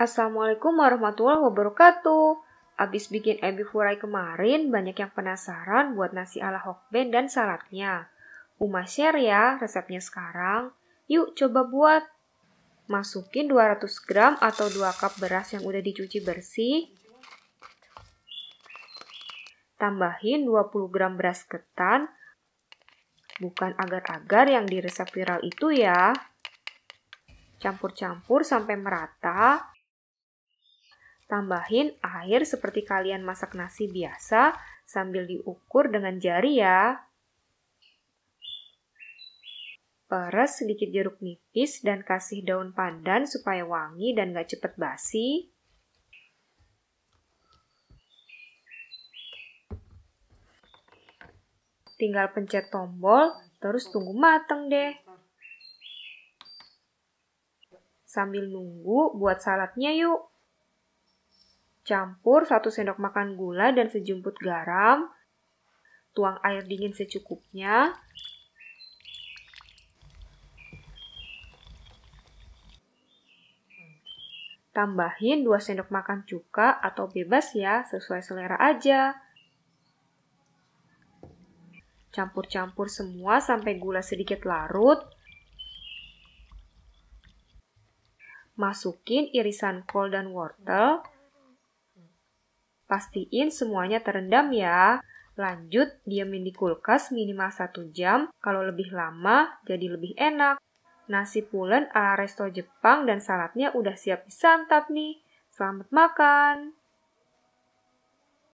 Assalamualaikum warahmatullahi wabarakatuh. Abis bikin ebi furai kemarin, banyak yang penasaran buat nasi ala Hokben dan saladnya. Uma share ya resepnya sekarang. Yuk coba buat. Masukin 200 gram atau 2 cup beras yang udah dicuci bersih. Tambahin 20 gram beras ketan. Bukan agar-agar yang di resep viral itu ya. Campur-campur sampai merata. Tambahin air seperti kalian masak nasi biasa sambil diukur dengan jari ya. Peres sedikit jeruk nipis dan kasih daun pandan supaya wangi dan gak cepet basi. Tinggal pencet tombol, terus tunggu mateng deh. Sambil nunggu, buat saladnya yuk. Campur 1 sendok makan gula dan sejumput garam. Tuang air dingin secukupnya. Tambahin 2 sendok makan cuka atau bebas ya, sesuai selera aja. Campur-campur semua sampai gula sedikit larut. Masukin irisan kol dan wortel. Pastiin semuanya terendam ya. Lanjut, diamin di kulkas minimal 1 jam, kalau lebih lama jadi lebih enak. Nasi pulen ala resto Jepang dan saladnya udah siap disantap nih. Selamat makan!